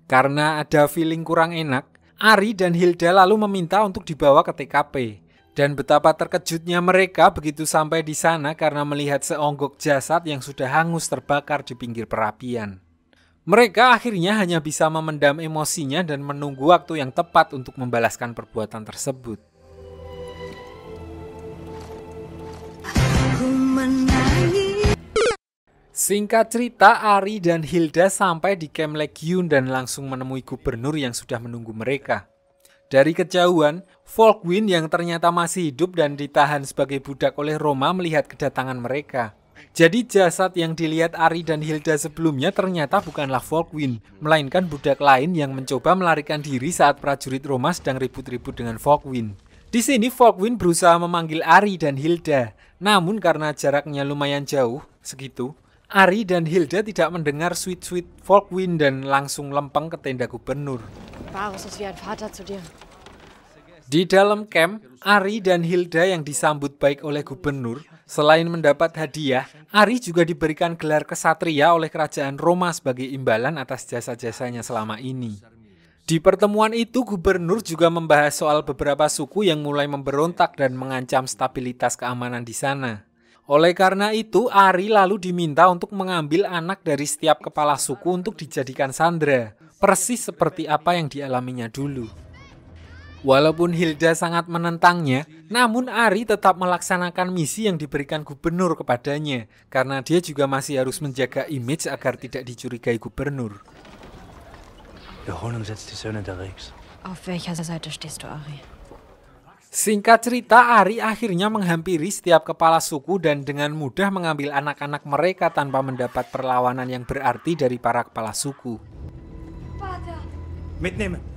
Karena ada feeling kurang enak, Ari dan Hilda lalu meminta untuk dibawa ke TKP. Dan betapa terkejutnya mereka begitu sampai di sana karena melihat seonggok jasad yang sudah hangus terbakar di pinggir perapian. Mereka akhirnya hanya bisa memendam emosinya dan menunggu waktu yang tepat untuk membalaskan perbuatan tersebut. Singkat cerita, Ari dan Hilda sampai di Camp Legion dan langsung menemui gubernur yang sudah menunggu mereka. Dari kejauhan, Volkwin yang ternyata masih hidup dan ditahan sebagai budak oleh Roma melihat kedatangan mereka. Jadi jasad yang dilihat Ari dan Hilda sebelumnya ternyata bukanlah Volkwin, melainkan budak lain yang mencoba melarikan diri saat prajurit Roma sedang ribut-ribut dengan Volkwin. Di sini Volkwin berusaha memanggil Ari dan Hilda, namun karena jaraknya lumayan jauh, segitu, Ari dan Hilda tidak mendengar sweet-sweet Volkwin dan langsung lempeng ke tenda gubernur. Di dalam camp, Ari dan Hilda yang disambut baik oleh gubernur, selain mendapat hadiah, Ari juga diberikan gelar kesatria oleh kerajaan Roma sebagai imbalan atas jasa-jasanya selama ini. Di pertemuan itu, gubernur juga membahas soal beberapa suku yang mulai memberontak dan mengancam stabilitas keamanan di sana. Oleh karena itu, Ari lalu diminta untuk mengambil anak dari setiap kepala suku untuk dijadikan sandera, persis seperti apa yang dialaminya dulu. Walaupun Hilda sangat menentangnya, namun Ari tetap melaksanakan misi yang diberikan gubernur kepadanya, karena dia juga masih harus menjaga image agar tidak dicurigai gubernur. Singkat cerita, Ari akhirnya menghampiri setiap kepala suku dan dengan mudah mengambil anak-anak mereka tanpa mendapat perlawanan yang berarti dari para kepala suku. Mitnehmen.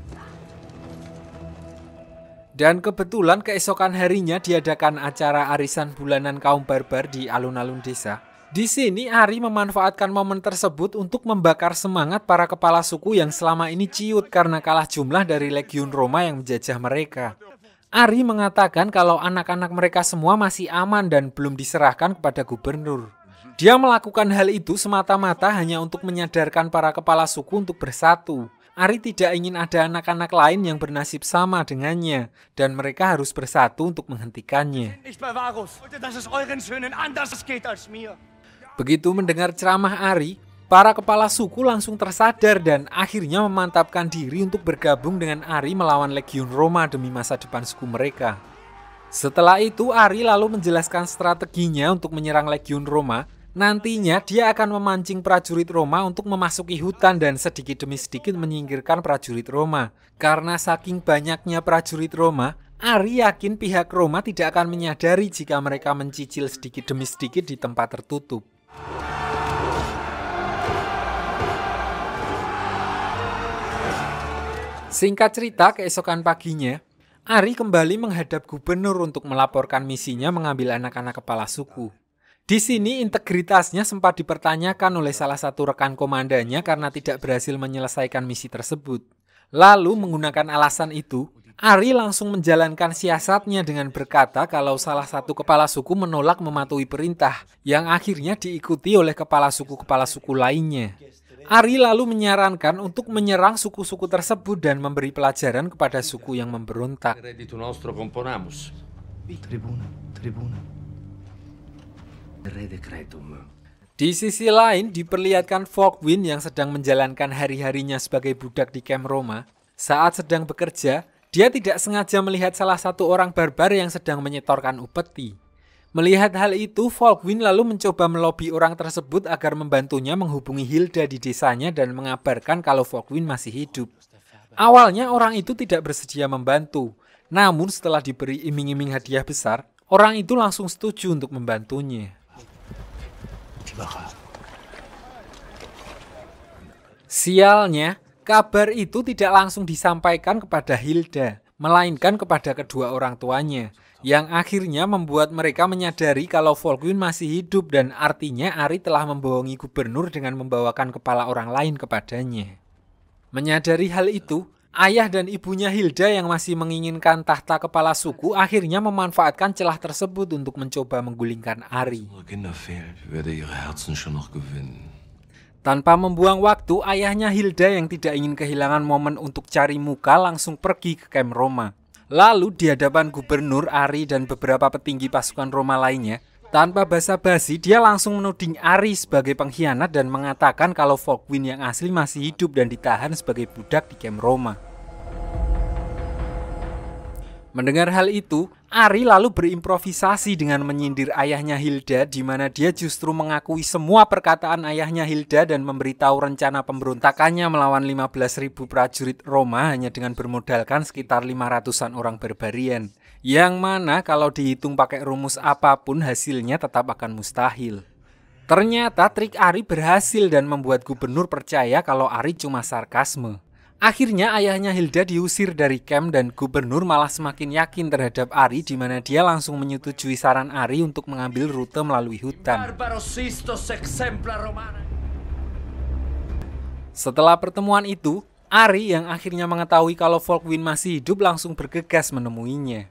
Dan kebetulan keesokan harinya diadakan acara arisan bulanan kaum barbar di alun-alun desa. Di sini Ari memanfaatkan momen tersebut untuk membakar semangat para kepala suku yang selama ini ciut karena kalah jumlah dari legiun Roma yang menjajah mereka. Ari mengatakan kalau anak-anak mereka semua masih aman dan belum diserahkan kepada gubernur. Dia melakukan hal itu semata-mata hanya untuk menyadarkan para kepala suku untuk bersatu. Ari tidak ingin ada anak-anak lain yang bernasib sama dengannya, dan mereka harus bersatu untuk menghentikannya. Begitu mendengar ceramah Ari, para kepala suku langsung tersadar dan akhirnya memantapkan diri untuk bergabung dengan Ari melawan Legiun Roma demi masa depan suku mereka. Setelah itu, Ari lalu menjelaskan strateginya untuk menyerang Legiun Roma Nantinya dia akan memancing prajurit Roma untuk memasuki hutan dan sedikit demi sedikit menyingkirkan prajurit Roma. Karena saking banyaknya prajurit Roma, Ari yakin pihak Roma tidak akan menyadari jika mereka mencicil sedikit demi sedikit di tempat tertutup. Singkat cerita, keesokan paginya, Ari kembali menghadap gubernur untuk melaporkan misinya mengambil anak-anak kepala suku. Di sini integritasnya sempat dipertanyakan oleh salah satu rekan komandannya karena tidak berhasil menyelesaikan misi tersebut. Lalu menggunakan alasan itu, Ari langsung menjalankan siasatnya dengan berkata kalau salah satu kepala suku menolak mematuhi perintah yang akhirnya diikuti oleh kepala suku-kepala suku lainnya. Ari lalu menyarankan untuk menyerang suku-suku tersebut dan memberi pelajaran kepada suku yang memberontak. Di sisi lain, diperlihatkan Fogwin yang sedang menjalankan hari-harinya sebagai budak di kamp Roma. Saat sedang bekerja, dia tidak sengaja melihat salah satu orang barbar yang sedang menyetorkan upeti. Melihat hal itu, Volkwin lalu mencoba melobi orang tersebut agar membantunya menghubungi Hilda di desanya dan mengabarkan kalau Volkwin masih hidup. Awalnya orang itu tidak bersedia membantu, namun setelah diberi iming-iming hadiah besar, orang itu langsung setuju untuk membantunya. Sialnya, kabar itu tidak langsung disampaikan kepada Hilda, melainkan kepada kedua orang tuanya, yang akhirnya membuat mereka menyadari kalau Volkwin masih hidup dan artinya Ari telah membohongi gubernur dengan membawakan kepala orang lain kepadanya. Menyadari hal itu, Ayah dan ibunya Hilda yang masih menginginkan tahta kepala suku akhirnya memanfaatkan celah tersebut untuk mencoba menggulingkan Ari. Tanpa membuang waktu, ayahnya Hilda yang tidak ingin kehilangan momen untuk cari muka langsung pergi ke kamp Roma. Lalu di hadapan gubernur Ari dan beberapa petinggi pasukan Roma lainnya, tanpa basa-basi, dia langsung menuding Ari sebagai pengkhianat dan mengatakan kalau Falkwin yang asli masih hidup dan ditahan sebagai budak di kem Roma. Mendengar hal itu, Ari lalu berimprovisasi dengan menyindir ayahnya Hilda di mana dia justru mengakui semua perkataan ayahnya Hilda dan memberitahu rencana pemberontakannya melawan 15.000 prajurit Roma hanya dengan bermodalkan sekitar 500-an orang barbarian yang mana kalau dihitung pakai rumus apapun hasilnya tetap akan mustahil. Ternyata trik Ari berhasil dan membuat gubernur percaya kalau Ari cuma sarkasme. Akhirnya ayahnya Hilda diusir dari camp dan gubernur malah semakin yakin terhadap Ari di mana dia langsung menyetujui saran Ari untuk mengambil rute melalui hutan. Setelah pertemuan itu, Ari yang akhirnya mengetahui kalau Volkwin masih hidup langsung bergegas menemuinya.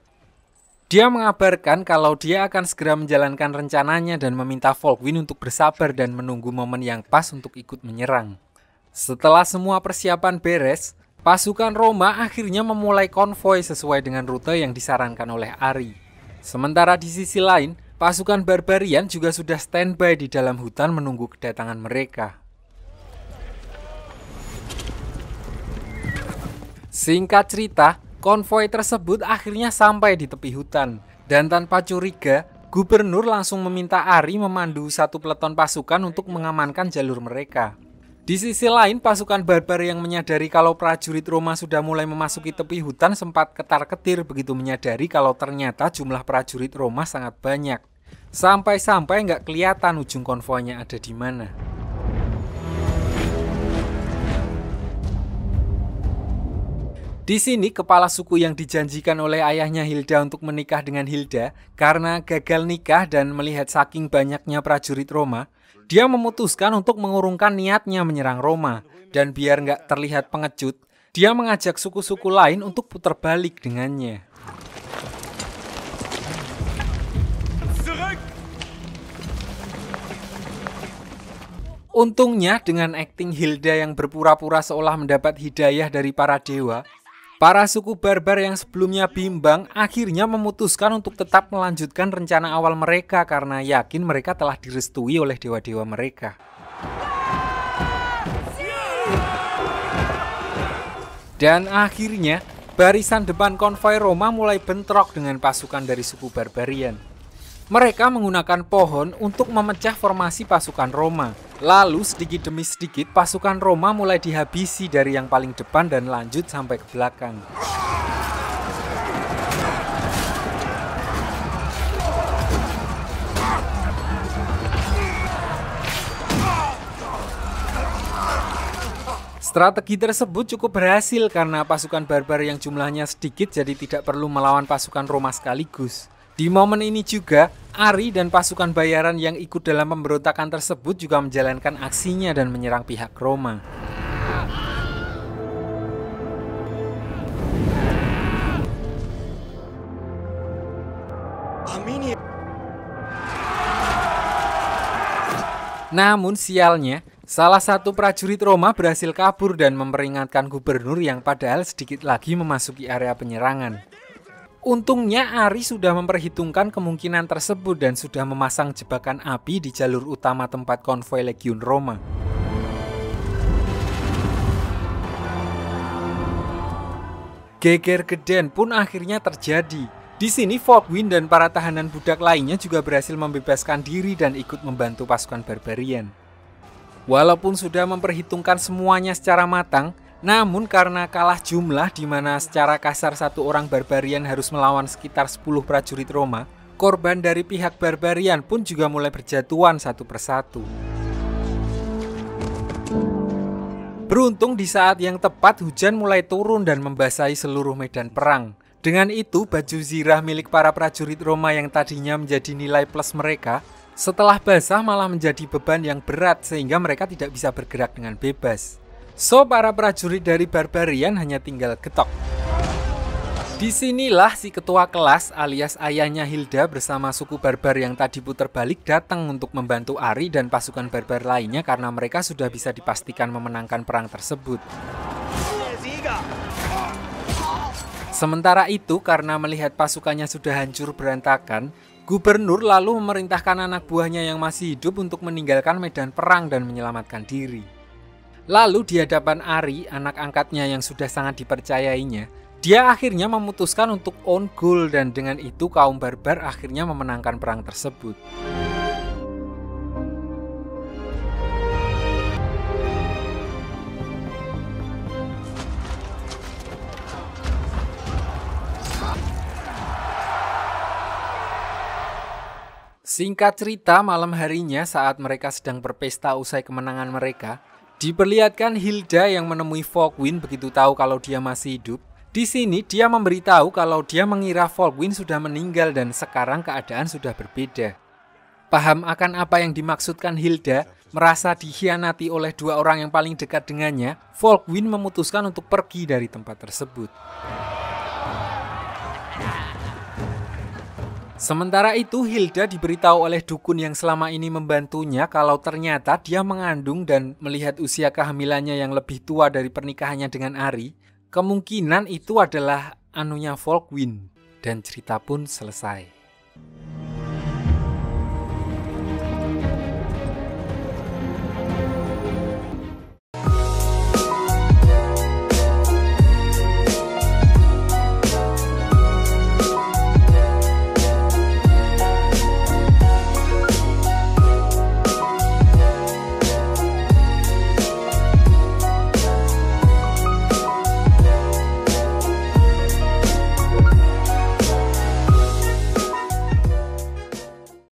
Dia mengabarkan kalau dia akan segera menjalankan rencananya dan meminta Volkwin untuk bersabar dan menunggu momen yang pas untuk ikut menyerang. Setelah semua persiapan beres, pasukan Roma akhirnya memulai konvoi sesuai dengan rute yang disarankan oleh Ari. Sementara di sisi lain, pasukan Barbarian juga sudah standby di dalam hutan menunggu kedatangan mereka. Singkat cerita, Konvoi tersebut akhirnya sampai di tepi hutan dan tanpa curiga, gubernur langsung meminta Ari memandu satu peleton pasukan untuk mengamankan jalur mereka. Di sisi lain, pasukan barbar yang menyadari kalau prajurit Roma sudah mulai memasuki tepi hutan sempat ketar-ketir begitu menyadari kalau ternyata jumlah prajurit Roma sangat banyak. Sampai-sampai nggak kelihatan ujung konvoinya ada di mana. Di sini kepala suku yang dijanjikan oleh ayahnya Hilda untuk menikah dengan Hilda karena gagal nikah dan melihat saking banyaknya prajurit Roma, dia memutuskan untuk mengurungkan niatnya menyerang Roma dan biar nggak terlihat pengecut, dia mengajak suku-suku lain untuk putar balik dengannya. Untungnya dengan akting Hilda yang berpura-pura seolah mendapat hidayah dari para dewa, Para suku barbar yang sebelumnya bimbang akhirnya memutuskan untuk tetap melanjutkan rencana awal mereka karena yakin mereka telah direstui oleh dewa-dewa mereka. Dan akhirnya, barisan depan konvoi Roma mulai bentrok dengan pasukan dari suku Barbarian. Mereka menggunakan pohon untuk memecah formasi pasukan Roma. Lalu sedikit demi sedikit pasukan Roma mulai dihabisi dari yang paling depan dan lanjut sampai ke belakang. Strategi tersebut cukup berhasil karena pasukan barbar yang jumlahnya sedikit jadi tidak perlu melawan pasukan Roma sekaligus. Di momen ini juga, Ari dan pasukan bayaran yang ikut dalam pemberontakan tersebut juga menjalankan aksinya dan menyerang pihak Roma. Namun sialnya, salah satu prajurit Roma berhasil kabur dan memperingatkan gubernur yang padahal sedikit lagi memasuki area penyerangan. Untungnya Ari sudah memperhitungkan kemungkinan tersebut dan sudah memasang jebakan api di jalur utama tempat konvoi Legion Roma. Geger geden pun akhirnya terjadi. Di sini Fogwin dan para tahanan budak lainnya juga berhasil membebaskan diri dan ikut membantu pasukan barbarian. Walaupun sudah memperhitungkan semuanya secara matang, namun karena kalah jumlah di mana secara kasar satu orang barbarian harus melawan sekitar 10 prajurit Roma, korban dari pihak barbarian pun juga mulai berjatuhan satu persatu. Beruntung di saat yang tepat hujan mulai turun dan membasahi seluruh medan perang. Dengan itu, baju zirah milik para prajurit Roma yang tadinya menjadi nilai plus mereka, setelah basah malah menjadi beban yang berat sehingga mereka tidak bisa bergerak dengan bebas. So, para prajurit dari Barbarian hanya tinggal getok. Disinilah si ketua kelas alias ayahnya Hilda bersama suku barbar yang tadi putar balik datang untuk membantu Ari dan pasukan barbar lainnya karena mereka sudah bisa dipastikan memenangkan perang tersebut. Sementara itu karena melihat pasukannya sudah hancur berantakan, gubernur lalu memerintahkan anak buahnya yang masih hidup untuk meninggalkan medan perang dan menyelamatkan diri. Lalu di hadapan Ari, anak angkatnya yang sudah sangat dipercayainya, dia akhirnya memutuskan untuk own goal dan dengan itu kaum barbar akhirnya memenangkan perang tersebut. Singkat cerita, malam harinya saat mereka sedang berpesta usai kemenangan mereka, Diperlihatkan Hilda yang menemui Falkwin begitu tahu kalau dia masih hidup. Di sini dia memberitahu kalau dia mengira Falkwin sudah meninggal dan sekarang keadaan sudah berbeda. Paham akan apa yang dimaksudkan Hilda, merasa dikhianati oleh dua orang yang paling dekat dengannya, Falkwin memutuskan untuk pergi dari tempat tersebut. Sementara itu, Hilda diberitahu oleh dukun yang selama ini membantunya kalau ternyata dia mengandung dan melihat usia kehamilannya yang lebih tua dari pernikahannya dengan Ari, kemungkinan itu adalah anunya Volkwin. Dan cerita pun selesai.